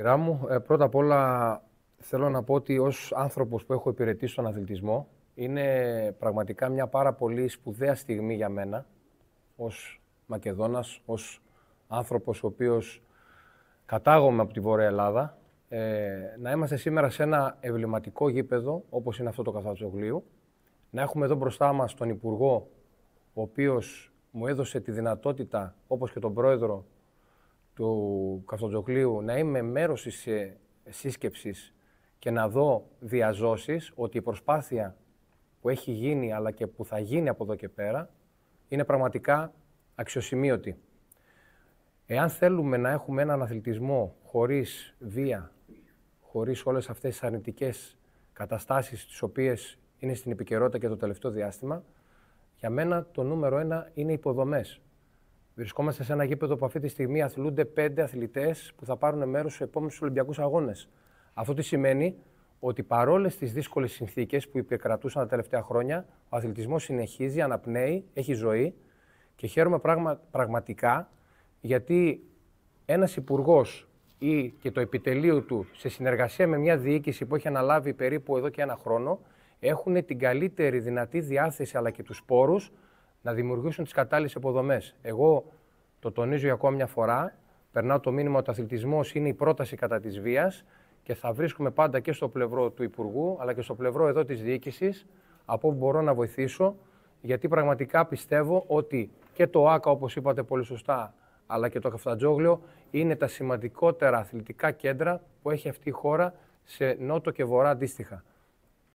σειρά μου. Ε, πρώτα απ' όλα θέλω να πω ότι ως άνθρωπος που έχω υπηρετήσει στον αθλητισμό είναι πραγματικά μια πάρα πολύ σπουδαία στιγμή για μένα ως Μακεδόνας, ως άνθρωπος ο οποίος κατάγομαι από τη Βόρεια Ελλάδα ε, να είμαστε σήμερα σε ένα ευληματικό γήπεδο όπως είναι αυτό το Καθατζογλίου να έχουμε εδώ μπροστά μας τον Υπουργό ο οποίος μου έδωσε τη δυνατότητα όπως και τον Πρόεδρο του Καφτοντζοκλίου να είμαι μέρος της ε, σύσκεψης και να δω διαζώσεις ότι η προσπάθεια που έχει γίνει αλλά και που θα γίνει από εδώ και πέρα είναι πραγματικά αξιοσημείωτη. Εάν θέλουμε να έχουμε έναν αθλητισμό χωρίς βία, χωρίς όλες αυτές τις αρνητικές καταστάσεις τις οποίες είναι στην επικαιρότητα και το τελευταίο διάστημα, για μένα το νούμερο ένα είναι οι υποδομές. Βρισκόμαστε σε ένα γήπεδο που αυτή τη στιγμή αθλούνται πέντε αθλητές που θα πάρουν μέρος στους επόμενους Ολυμπιακούς Αγώνες. Αυτό τι σημαίνει ότι παρόλες τις δύσκολες συνθήκες που υπηκρατούσαν τα τελευταία χρόνια, ο αθλητισμός συνεχίζει, αναπνέει, έχει ζωή και χαίρομαι πραγμα, πραγματικά γιατί ένας υπουργός ή και το επιτελείο του σε συνεργασία με μια διοίκηση που έχει αναλάβει περίπου εδώ και ένα χρόνο έχουν την καλύτερη δυνατή διάθεση αλλά και τους πόρους να δημιουργήσουν τις κατάλληλες υποδομές. Εγώ το τονίζω για ακόμα μια φορά. Περνάω το μήνυμα ότι ο αθλητισμός είναι η πρόταση κατά της βίας και θα βρίσκουμε πάντα και στο πλευρό του Υπουργού αλλά και στο πλευρό εδώ της διοίκησης από όπου μπορώ να βοηθήσω. Γιατί πραγματικά πιστεύω ότι και το ΆΚΑ, όπως είπατε πολύ σωστά, αλλά και το Καφτατζόγλιο είναι τα σημαντικότερα αθλητικά κέντρα που έχει αυτή η χώρα σε νότο και βορρά αντίστοιχα.